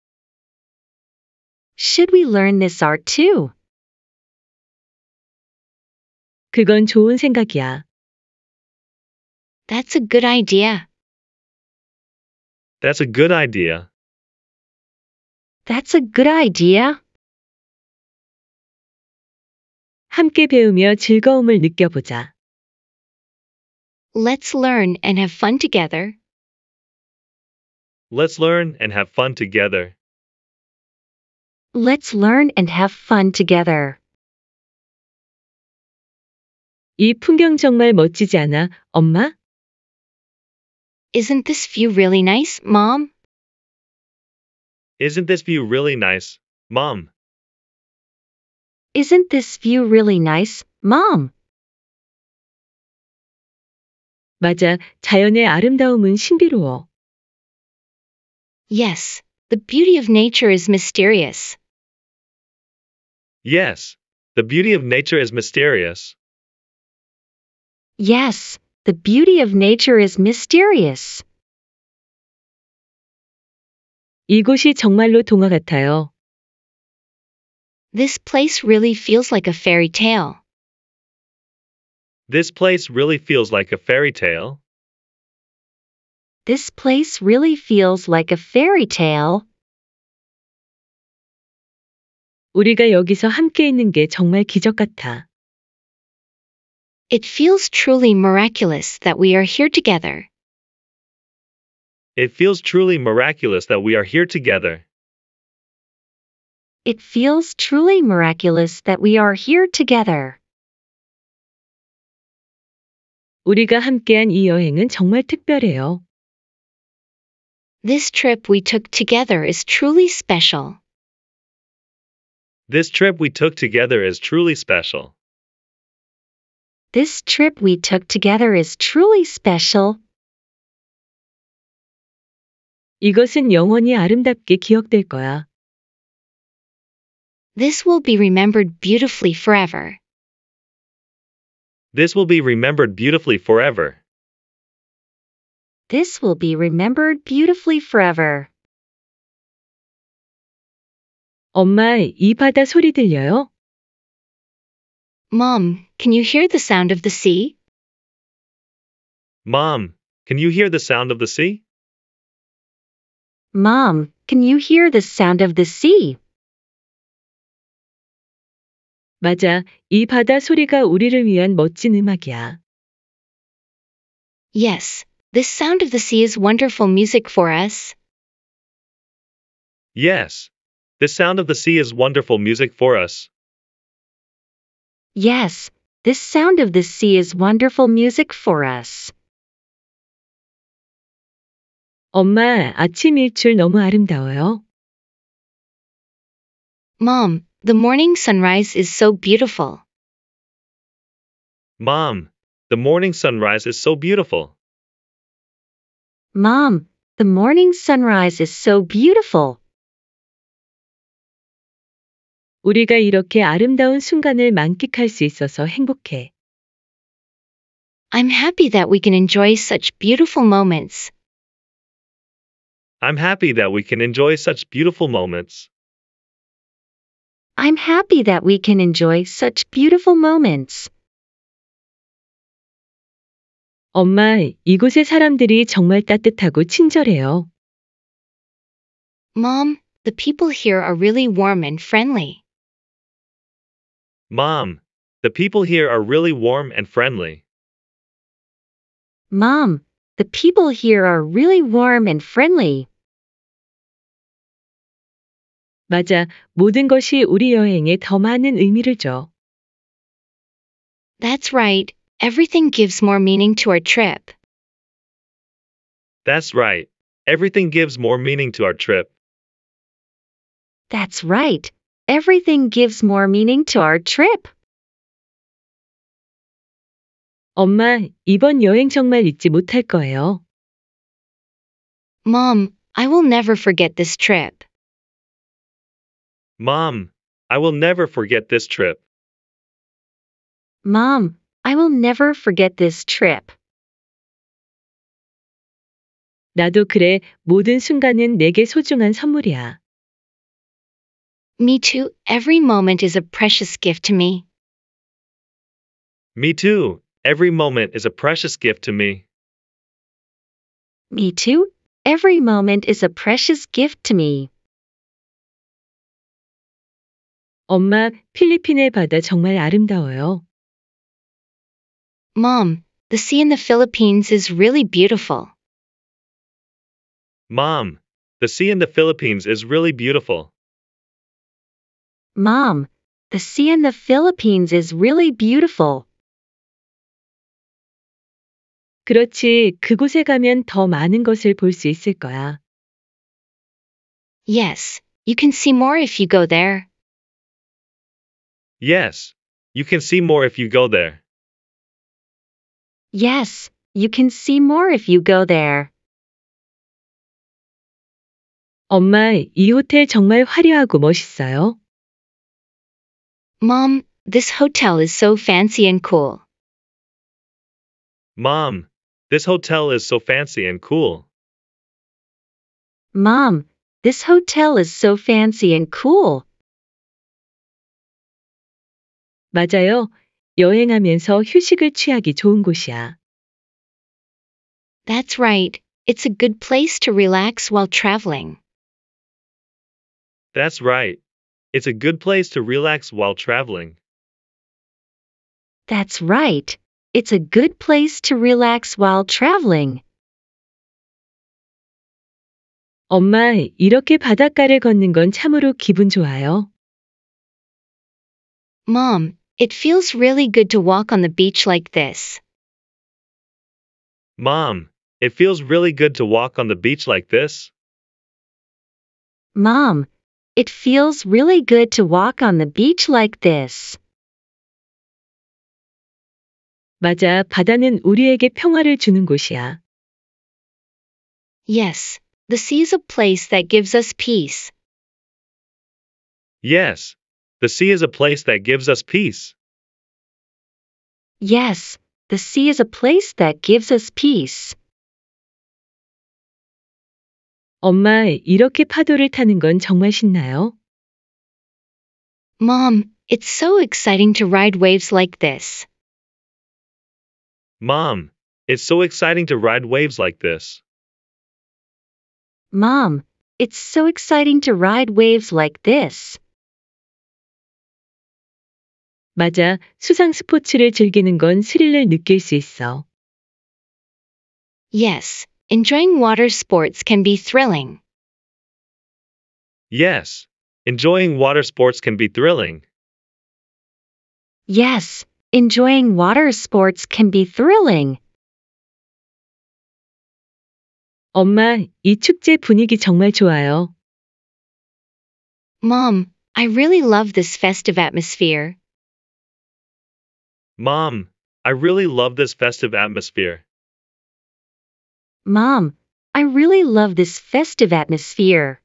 Should we learn this art too? 그건 좋은 생각이야. That's a good idea. That's a good idea. That's a good idea. 함께 배우며 즐거움을 느껴보자. Let's learn and have fun together. Let's learn and have fun together. Let's learn and have fun together. 이 풍경 정말 멋지지 않아, 엄마? Isn't this view really nice, Mom? Isn't this view really nice, Mom? Isn't this view really nice, Mom? 맞아, 자연의 아름다움은 신비로워. Yes, the beauty of nature is mysterious. Yes, the beauty of nature is mysterious. Yes, the beauty of nature is mysterious. 이곳이 정말로 동화 같아요. This place really feels like a fairy tale. This place really feels like a fairy tale. This place really feels like a fairy tale. 우리가 여기서 함께 있는 게 정말 기적 같아. It feels truly miraculous that we are here together. It feels truly miraculous that we are here together. It feels truly miraculous that we are here together. 우리가 함께한 이 여행은 정말 특별해요. This trip we took together is truly special. This trip we took together is truly special. This trip we took together is truly special. 이것은 영원히 아름답게 기억될 거야. This will be remembered beautifully forever. This will be remembered beautifully forever. This will be remembered beautifully forever. 엄마, 이 바다 소리 들려요? Mom, can you hear the sound of the sea? Mom, can you hear the sound of the sea? Mom, can you hear the sound of the sea? 맞아, 이 바다 소리가 우리를 위한 멋진 음악이야. Yes, this sound of the sea is wonderful music for us. Yes, this sound of the sea is wonderful music for us. Yes, this sound of the sea is wonderful music for us. 엄마, 아침 일출 너무 아름다워요. Mom, the morning sunrise is so beautiful. Mom, the morning sunrise is so beautiful. Mom, the morning sunrise is so beautiful. 우리가 이렇게 아름다운 순간을 만끽할 수 있어서 행복해. I'm happy that we can enjoy such beautiful moments. I'm happy that we can enjoy such beautiful moments. I'm happy that we can enjoy such beautiful moments. 엄마, 이곳의 사람들이 정말 따뜻하고 친절해요. Mom, the people here are really warm and friendly. Mom, the people here are really warm and friendly. Mom, the people here are really warm and friendly. 맞아, 모든 것이 우리 여행에 더 많은 의미를 줘. That's right. Everything gives more meaning to our trip. That's right. Everything gives more meaning to our trip. That's right everything gives more meaning to our trip. 엄마, 이번 여행 정말 잊지 못할 거예요. Mom, I will never forget this trip. Mom, I will never forget this trip. Mom, I will never forget this trip. 나도 그래, 모든 순간은 내게 소중한 선물이야. Me too. Every moment is a precious gift to me. Me too. Every moment is a precious gift to me. Me too. Every moment is a precious gift to me. 엄마, 필리핀의 바다 정말 아름다워요. Mom, the sea in the Philippines is really beautiful. Mom, the sea in the Philippines is really beautiful. Mom, the sea in the Philippines is really beautiful. 그렇지, 그곳에 가면 더 많은 것을 있을 거야. Yes, you can see more if you go there. Yes, you can see more if you go there. Yes, you can see more if you go there. 엄마, 이 호텔 정말 화려하고 멋있어요. Mom, this hotel is so fancy and cool. Mom, this hotel is so fancy and cool. Mom, this hotel is so fancy and cool. 맞아요. 여행하면서 휴식을 취하기 좋은 곳이야. That's right. It's a good place to relax while traveling. That's right. It's a good place to relax while traveling. That's right. It's a good place to relax while traveling. 엄마, 이렇게 바닷가를 걷는 건 참으로 기분 좋아요. Mom, it feels really good to walk on the beach like this. Mom, it feels really good to walk on the beach like this. Mom, it feels really good to walk on the beach like this. 맞아, 바다는 우리에게 평화를 주는 곳이야. Yes, the sea is a place that gives us peace. Yes, the sea is a place that gives us peace. Yes, the sea is a place that gives us peace. 엄마, 이렇게 파도를 타는 건 정말 신나요? Mom, it's so exciting to ride waves like this. Mom, it's so exciting to ride waves like this. Mom, it's so exciting to ride waves like this. 맞아, 수상 스포츠를 즐기는 건 스릴을 느낄 수 있어. Yes, Enjoying water sports can be thrilling. Yes, enjoying water sports can be thrilling. Yes, enjoying water sports can be thrilling. 엄마, 이 축제 분위기 정말 좋아요. Mom, I really love this festive atmosphere. Mom, I really love this festive atmosphere. Mom, I really love this festive atmosphere.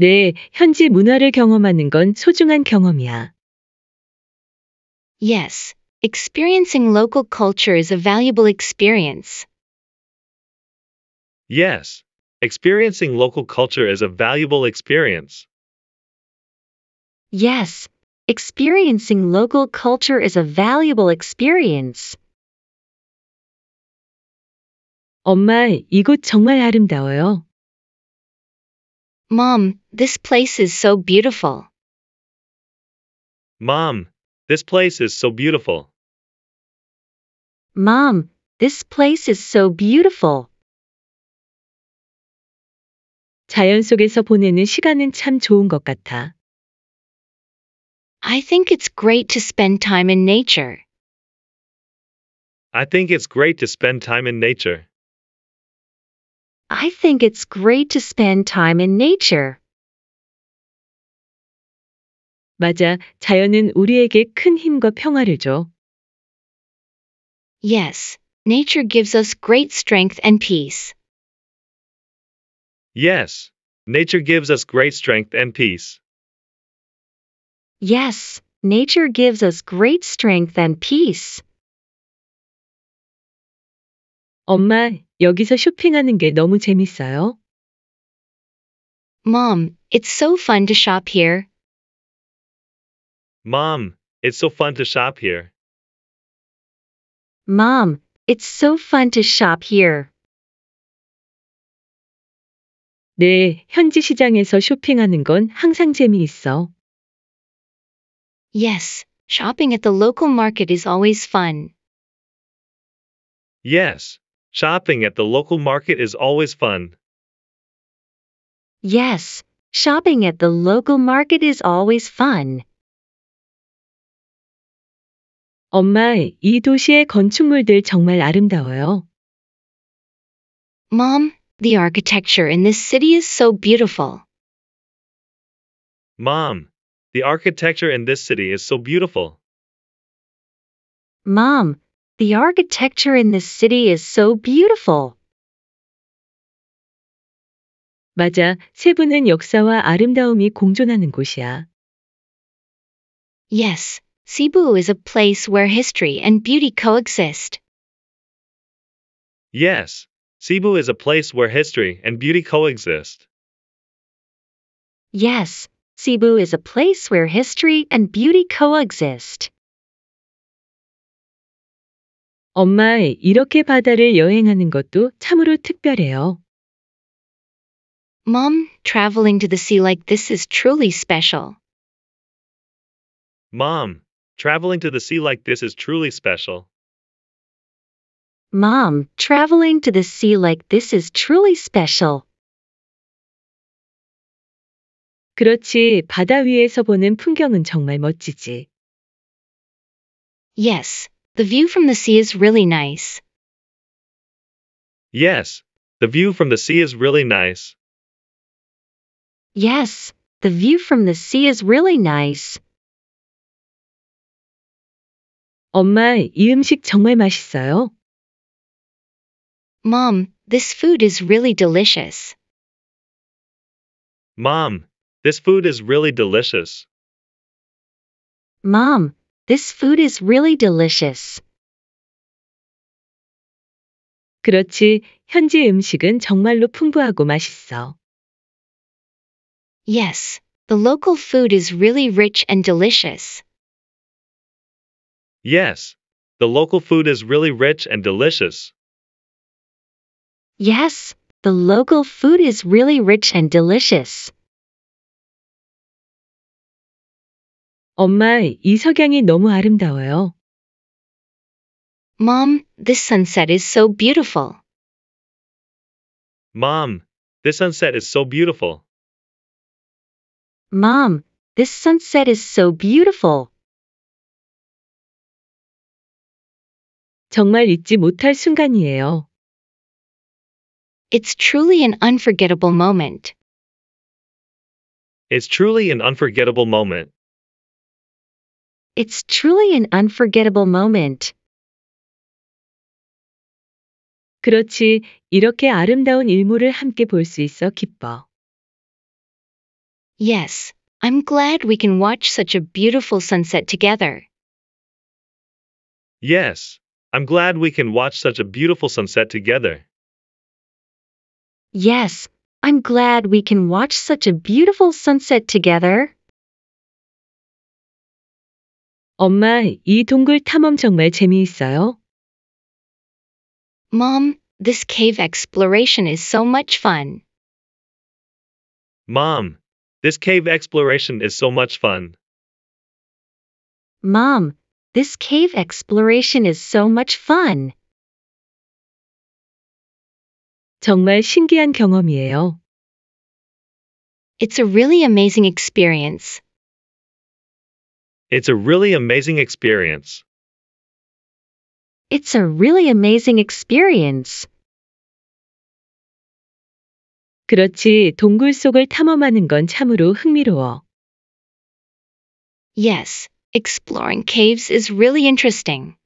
네, 현지 문화를 경험하는 건 소중한 경험이야. Yes, experiencing local culture is a valuable experience. Yes, experiencing local culture is a valuable experience. Yes, experiencing local culture is a valuable experience. 엄마, 이곳 정말 아름다워요. Mom, this place is so beautiful. Mom, this place is so beautiful. Mom, this place is so beautiful. 자연 속에서 보내는 시간은 참 좋은 것 같아. I think it's great to spend time in nature. I think it's great to spend time in nature. I think it's great to spend time in nature. 맞아, 자연은 우리에게 큰 힘과 평화를 줘. Yes, nature gives us great strength and peace. Yes, nature gives us great strength and peace. Yes, nature gives us great strength and peace. 엄마, 여기서 쇼핑하는 게 너무 재밌어요. Mom, it's so fun to shop here. Mom, it's so fun to shop here. Mom, it's so fun to shop here. 네, 현지 시장에서 쇼핑하는 건 항상 재미있어. Yes, shopping at the local market is always fun. Yes, Shopping at the local market is always fun. Yes, shopping at the local market is always fun. 엄마, 이 도시의 건축물들 정말 아름다워요. Mom, the architecture in this city is so beautiful. Mom, the architecture in this city is so beautiful. Mom, the architecture in this city is so beautiful. 맞아, 세부는 역사와 아름다움이 공존하는 곳이야. Yes, Cebu is a place where history and beauty coexist. Yes, Cebu is a place where history and beauty coexist. Yes, Cebu is a place where history and beauty coexist. 이렇게 바다를 여행하는 것도 참으로 특별해요. Mom, traveling to the sea like this is truly special. Mom, traveling to the sea like this is truly special. Mom, traveling to the sea like this is truly special. 그렇지, 바다 위에서 보는 풍경은 정말 멋지지. Yes, the view from the sea is really nice. Yes, the view from the sea is really nice. Yes, the view from the sea is really nice. 엄마, 이 음식 정말 맛있어요. Mom, this food is really delicious. Mom, this food is really delicious. Mom, this food is really delicious. 그렇지, 현지 음식은 정말로 풍부하고 맛있어. Yes, the local food is really rich and delicious. Yes, the local food is really rich and delicious. Yes, the local food is really rich and delicious. 엄마, 이 석양이 너무 아름다워요. Mom, this sunset is so beautiful. Mom, this sunset is so beautiful. Mom, this sunset is so beautiful. 정말 잊지 못할 순간이에요. It's truly an unforgettable moment. It's truly an unforgettable moment. It's truly an unforgettable moment. 그렇지, 이렇게 아름다운 일몰을 함께 볼 수 있어 기뻐. Yes, I'm glad we can watch such a beautiful sunset together. Yes, I'm glad we can watch such a beautiful sunset together. Yes, I'm glad we can watch such a beautiful sunset together. 엄마, 이 동굴 탐험 정말 재미있어요. Mom, this cave exploration is so much fun. Mom, this cave exploration is so much fun. Mom, this cave exploration is so much fun. 정말 신기한 경험이에요. It's a really amazing experience. It's a really amazing experience. It's a really amazing experience. 그렇지, 동굴 속을 탐험하는 건 참으로 흥미로워. Yes, exploring caves is really interesting.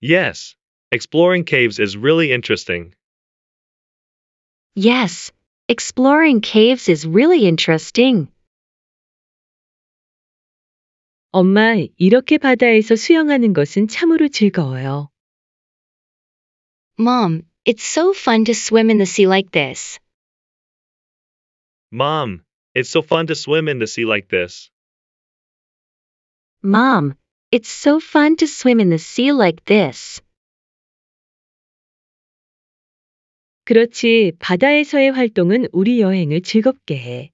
Yes, exploring caves is really interesting. Yes, exploring caves is really interesting. 엄마, 이렇게 바다에서 수영하는 것은 참으로 즐거워요. Mom, it's so fun to swim in the sea like this. Mom, it's so fun to swim in the sea like this. Mom, it's so fun to swim in the sea like this. 그렇지, 바다에서의 활동은 우리 여행을 즐겁게 해.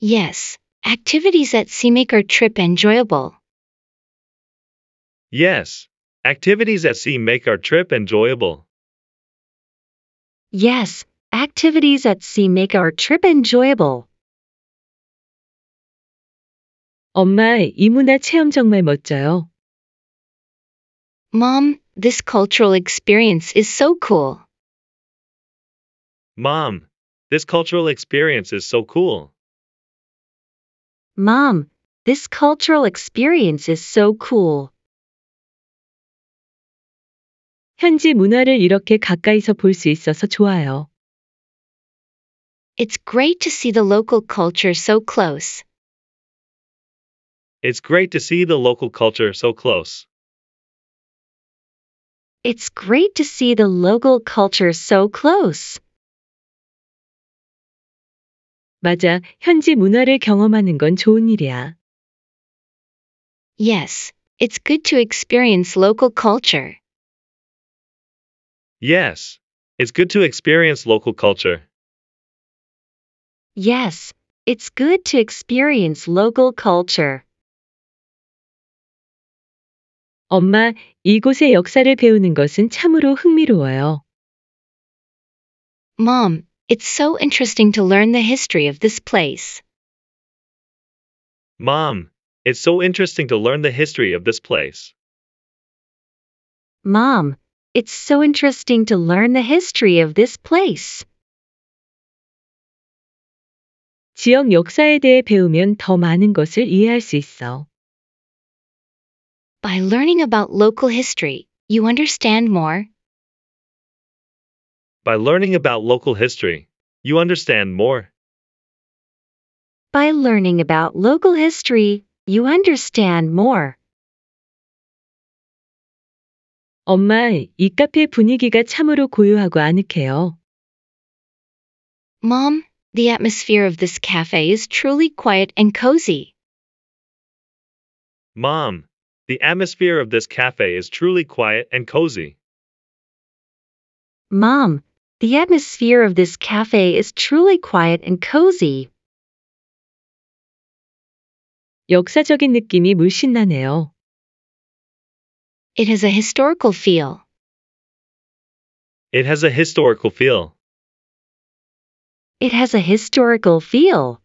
Yes, Activities at make our trip enjoyable. Yes. Activities at sea make our trip enjoyable. Yes, activities at sea make our trip enjoyable. 엄마, 이 문화 체험 정말 멋져요. Mom, this cultural experience is so cool. Mom, this cultural experience is so cool. Mom, this cultural experience is so cool. 현지 문화를 이렇게 가까이서 있어서 좋아요. It's great to see the local culture so close. It's great to see the local culture so close. It's great to see the local culture so close. 맞아, 현지 문화를 경험하는 건 좋은 일이야. Yes, it's good to experience local culture. Yes, it's good to experience local culture. Yes, it's good to experience local culture. 엄마, 이곳의 역사를 배우는 것은 참으로 흥미로워요. Mom, it's so interesting to learn the history of this place. Mom, it's so interesting to learn the history of this place. Mom, it's so interesting to learn the history of this place. 지역 역사에 대해 배우면 더 많은 것을 이해할 수 있어. By learning about local history, you understand more by learning about local history, you understand more. By learning about local history, you understand more. 엄마, 이 카페 분위기가 참으로 고요하고 아늑해요. Mom, the atmosphere of this cafe is truly quiet and cozy. Mom, the atmosphere of this cafe is truly quiet and cozy. Mom, the atmosphere of this cafe is truly quiet and cozy. 역사적인 느낌이 물씬 나네요. It has a historical feel. It has a historical feel. It has a historical feel.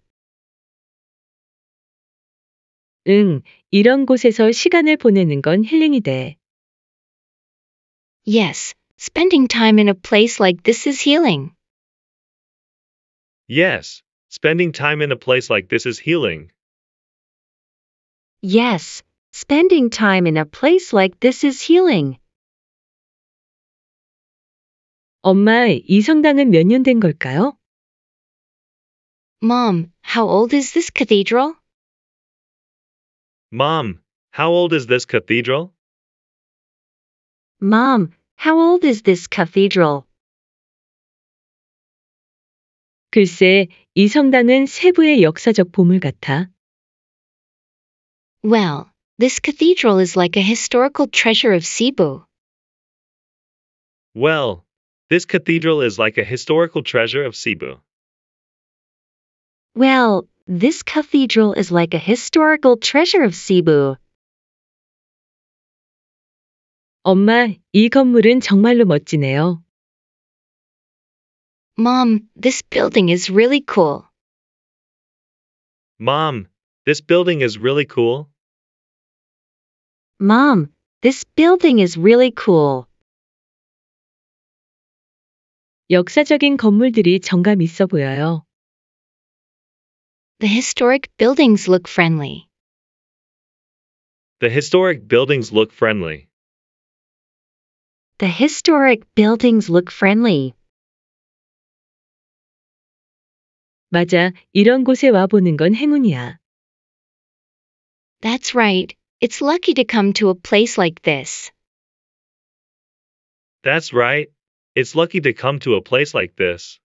응, 이런 곳에서 시간을 보내는 건 힐링이 돼. Yes, Spending time in a place like this is healing. Yes, spending time in a place like this is healing. Yes, spending time in a place like this is healing. 엄마, 이 성당은 걸까요? Mom, how old is this cathedral? Mom, how old is this cathedral? Mom, how old is this cathedral? 글쎄, 이 성당은 세부의 역사적 보물 같아. Well, this cathedral is like a historical treasure of Cebu. Well, this cathedral is like a historical treasure of Cebu. Well, this cathedral is like a historical treasure of Cebu. 엄마, 이 건물은 정말로 멋지네요. Mom, this building is really cool. Mom, this building is really cool. Mom, this building is really cool. 역사적인 건물들이 정감 있어 보여요. The historic buildings look friendly. The historic buildings look friendly. The historic buildings look friendly. 맞아, 이런 곳에 와보는 건 행운이야. That's right. It's lucky to come to a place like this. That's right. It's lucky to come to a place like this.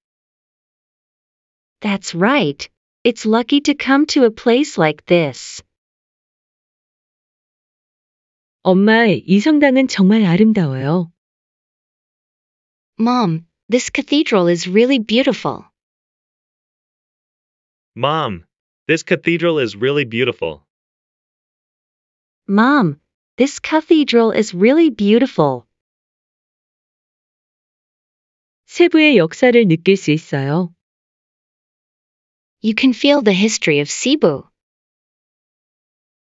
That's right. It's lucky to come to a place like this. 엄마, 이 성당은 정말 아름다워요. Mom, this cathedral is really beautiful. Mom, this cathedral is really beautiful. Mom, this cathedral is really beautiful. 세부의 역사를 느낄 수 있어요. You can feel the history of Cebu.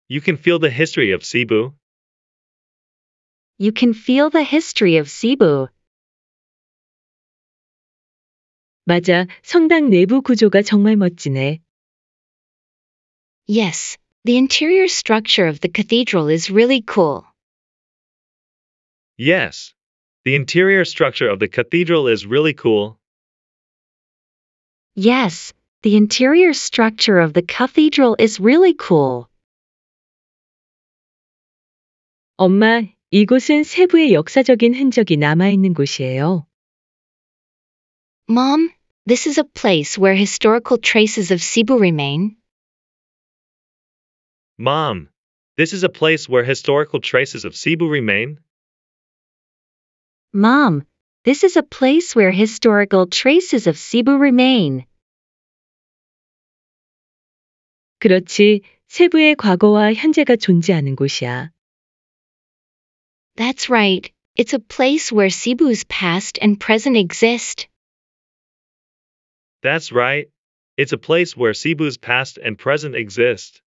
You can feel the history of Cebu. You can feel the history of Cebu. 맞아, 성당 내부 구조가 정말 멋지네. Yes, the interior structure of the cathedral is really cool. Yes, the interior structure of the cathedral is really cool. Yes, the interior structure of the cathedral is really cool. 엄마, 이곳은 세부의 역사적인 흔적이 남아 있는 곳이에요. Mom, this is a place where historical traces of Cebu remain. Mom, this is a place where historical traces of Cebu remain. Mom, this is a place where historical traces of Cebu remain. 그렇지, 세부의 과거와 현재가 존재하는 곳이야. That's right. It's a place where Cebu's past and present exist. That's right. It's a place where Cebu's past and present exist.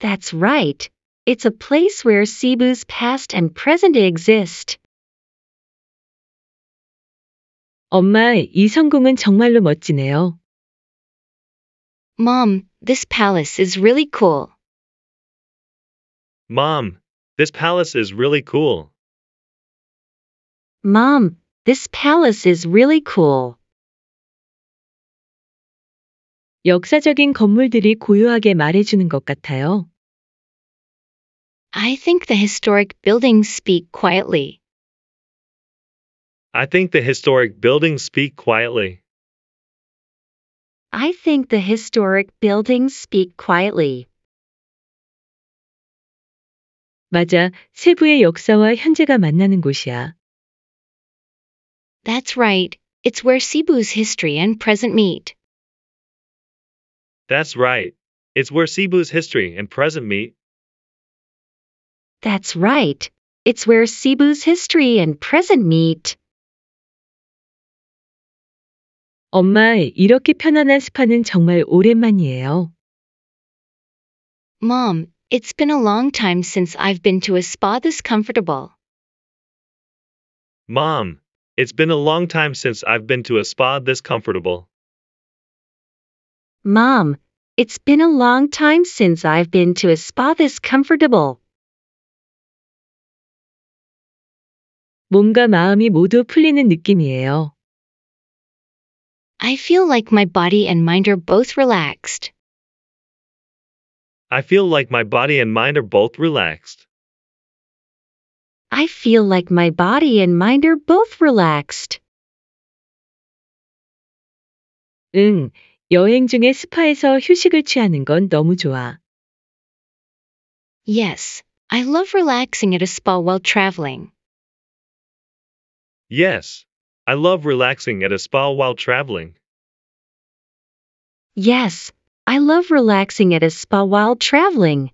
That's right. It's a place where Cebu's past and present exist. 엄마, 이 성공은 정말로 멋지네요. Mom, this palace is really cool. Mom, this palace is really cool. Mom, this palace is really cool. 역사적인 건물들이 고요하게 말해주는 것 같아요. I think the historic buildings speak quietly. I think the historic buildings speak quietly. I think the historic buildings speak quietly. 맞아. 세부의 역사와 현재가 만나는 곳이야. That's right. It's where Cebu's history and present meet. That's right. It's where Cebu's history and present meet. That's right. It's where Cebu's history and present meet. 엄마, 이렇게 편안한 스파는 정말 오랜만이에요. Mom, it's been a long time since I've been to a spa this comfortable. Mom, it's been a long time since I've been to a spa this comfortable. Mom, it's been a long time since I've been to a spa this comfortable. 몸과 마음이 모두 풀리는 느낌이에요. I feel like my body and mind are both relaxed. I feel like my body and mind are both relaxed. I feel like my body and mind are both relaxed. 응, 여행 중에 스파에서 휴식을 취하는 건 너무 좋아. Yes, I love relaxing at a spa while traveling. Yes, I love relaxing at a spa while traveling. Yes, I love relaxing at a spa while traveling.